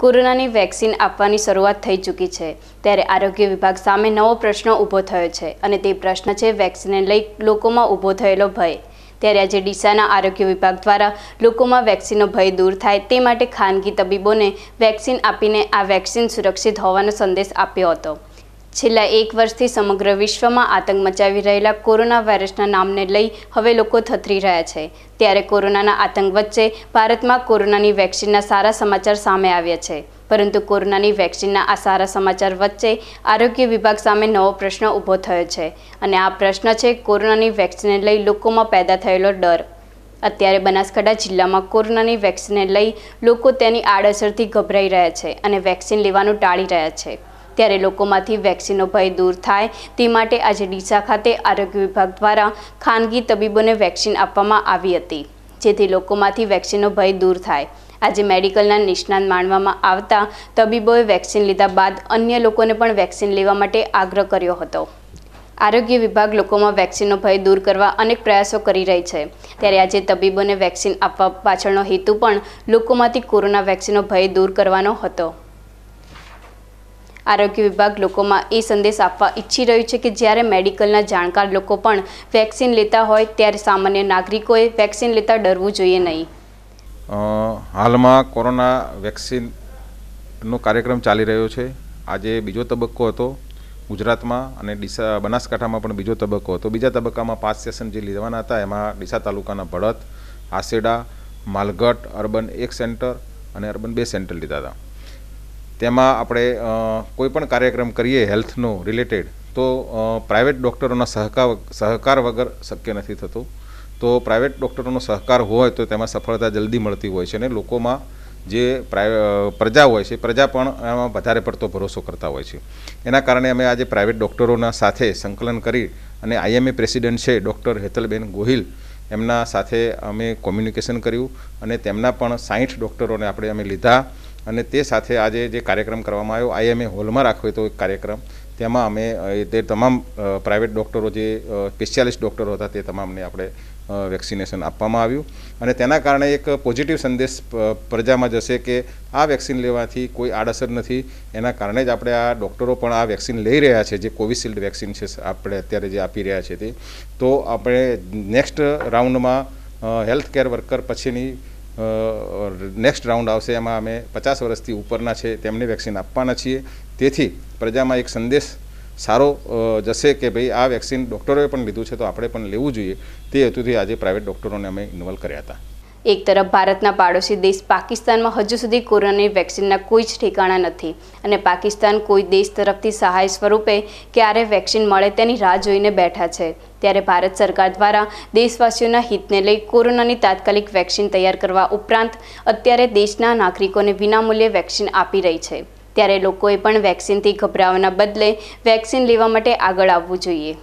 કોરોનાની વેક્સિન આપવાની શરૂઆત થઈ ચૂકી છે ત્યારે આરોગ્ય વિભાગ સામે નવો પ્રશ્ન ઊભો થયો છે અને તે પ્રશ્ન છે વેક્સિનને લઈ લોકોમાં ઊભો થયેલો ભય ત્યારે આજે ડીસાના આરોગ્ય વિભાગ દ્વારા લોકોમાં વેક્સિનનો ભય દૂર થાય તે માટે ખાનગી તબીબોને વેક્સિન આપીને આ વેક્સિન સુરક્ષિત હોવાનો સંદેશ આપ્યો હતો છેલ્લા એક વર્ષથી સમગ્ર વિશ્વમાં આતંક મચાવી રહેલા કોરોના વાયરસના નામને લઈ હવે લોકો થથરી રહ્યા છે ત્યારે કોરોનાના આતંક વચ્ચે ભારતમાં કોરોનાની વેક્સિનના સારા સમાચાર સામે આવ્યા છે પરંતુ કોરોનાની વેક્સિનના આ સારા સમાચાર વચ્ચે આરોગ્ય વિભાગ સામે નવો પ્રશ્ન ઊભો થયો છે અને આ પ્રશ્ન છે કોરોનાની વેક્સિનને લઈ લોકોમાં પેદા થયેલો ડર અત્યારે બનાસકાંઠા જિલ્લામાં કોરોનાની વેક્સિનને લઈ લોકો તેની આડઅસરથી ગભરાઈ રહ્યા છે અને વેક્સિન લેવાનું ટાળી રહ્યા છે ત્યારે લોકોમાંથી વેક્સિનનો ભય દૂર થાય તે માટે આજે ડીસા ખાતે આરોગ્ય વિભાગ દ્વારા ખાનગી તબીબોને વેક્સિન આપવામાં આવી હતી જેથી લોકોમાંથી વેક્સિનનો ભય દૂર થાય આજે મેડિકલના નિષ્ણાંત માણવામાં આવતા તબીબોએ વેક્સિન લીધા બાદ અન્ય લોકોને પણ વેક્સિન લેવા માટે આગ્રહ કર્યો હતો આરોગ્ય વિભાગ લોકોમાં વેક્સિનનો ભય દૂર કરવા અનેક પ્રયાસો કરી રહી છે ત્યારે આજે તબીબોને વેક્સિન આપવા પાછળનો હેતુ પણ લોકોમાંથી કોરોના વેક્સિનનો ભય દૂર કરવાનો હતો આરોગ્ય વિભાગ લોકોમાં એ સંદેશ આપવા ઈચ્છી રહ્યું છે કે જ્યારે મેડિકલના જાણકાર લોકો પણ વેક્સિન લેતા હોય ત્યારે સામાન્ય નાગરિકોએ વેક્સિન લેતા ડરવું જોઈએ નહીં હાલમાં કોરોના વેક્સિનનો કાર્યક્રમ ચાલી રહ્યો છે આજે બીજો તબક્કો હતો ગુજરાતમાં અને ડીસા બનાસકાંઠામાં પણ બીજો તબક્કો હતો બીજા તબક્કામાં પાંચ સેશન જે લેવાના હતા એમાં ડીસા તાલુકાના ભળત આસેડા માલગઢ અર્બન એક સેન્ટર અને અર્બન બે સેન્ટર લીધા હતા તેમાં આપણે કોઈપણ કાર્યક્રમ કરીએ હેલ્થનો રિલેટેડ તો પ્રાઇવેટ ડૉક્ટરોના સહકાર સહકાર વગર શક્ય નથી થતું તો પ્રાઇવેટ ડૉક્ટરોનો સહકાર હોય તો તેમાં સફળતા જલ્દી મળતી હોય છે અને લોકોમાં જે પ્રાય પ્રજા હોય છે પ્રજા પણ એમાં વધારે પડતો ભરોસો કરતા હોય છે એના કારણે અમે આજે પ્રાઇવેટ ડૉક્ટરોના સાથે સંકલન કરી અને આઈએમએ પ્રેસિડેન્ટ છે ડૉક્ટર હેતલબેન ગોહિલ એમના સાથે અમે કોમ્યુનિકેશન કર્યું અને તેમના પણ સાઠ ડૉક્ટરોને આપણે અમે લીધા અને તે સાથે આજે જે કાર્યક્રમ કરવામાં આવ્યો આઈએમએ હોલમાં રાખ્યો હતો એક કાર્યક્રમ તેમાં અમે તે તમામ પ્રાઇવેટ ડૉક્ટરો જે સ્પેશિયાલિસ્ટ ડૉક્ટરો હતા તે તમામને આપણે વેક્સિનેશન આપવામાં આવ્યું અને તેના કારણે એક પોઝિટિવ સંદેશ પ્રજામાં જશે કે આ વેક્સિન લેવાથી કોઈ આડઅસર નથી એના કારણે જ આપણે આ ડૉક્ટરો પણ આ વેક્સિન લઈ રહ્યા છે જે કોવિશિલ્ડ વેક્સિન છે આપણે અત્યારે જે આપી રહ્યા છે તે તો આપણે નેક્સ્ટ રાઉન્ડમાં હેલ્થ કેર વર્કર પછીની નેક્સ્ટ રાઉન્ડ આવશે એમાં અમે પચાસ વર્ષથી ઉપરના છે તેમને વેક્સિન આપવાના છીએ તેથી પ્રજામાં એક સંદેશ સારો જશે કે ભાઈ આ વેક્સિન ડૉક્ટરોએ પણ લીધું છે તો આપણે પણ લેવું જોઈએ તે હેતુથી આજે પ્રાઇવેટ ડૉક્ટરોને અમે ઇન્વોલ્વ કર્યા હતા એક તરફ ભારતના પાડોશી દેશ પાકિસ્તાનમાં હજુ સુધી કોરોનાની વેક્સિનના કોઈ જ ઠેકાણા નથી અને પાકિસ્તાન કોઈ દેશ તરફથી સહાય સ્વરૂપે ક્યારે વેક્સિન મળે તેની રાહ જોઈને બેઠા છે ત્યારે ભારત સરકાર દ્વારા દેશવાસીઓના હિતને લઈ કોરોનાની તાત્કાલિક વેક્સિન તૈયાર કરવા ઉપરાંત અત્યારે દેશના નાગરિકોને વિનામૂલ્યે વેક્સિન આપી રહી છે ત્યારે લોકોએ પણ વેક્સિનથી ગભરાવાના બદલે વેક્સિન લેવા માટે આગળ આવવું જોઈએ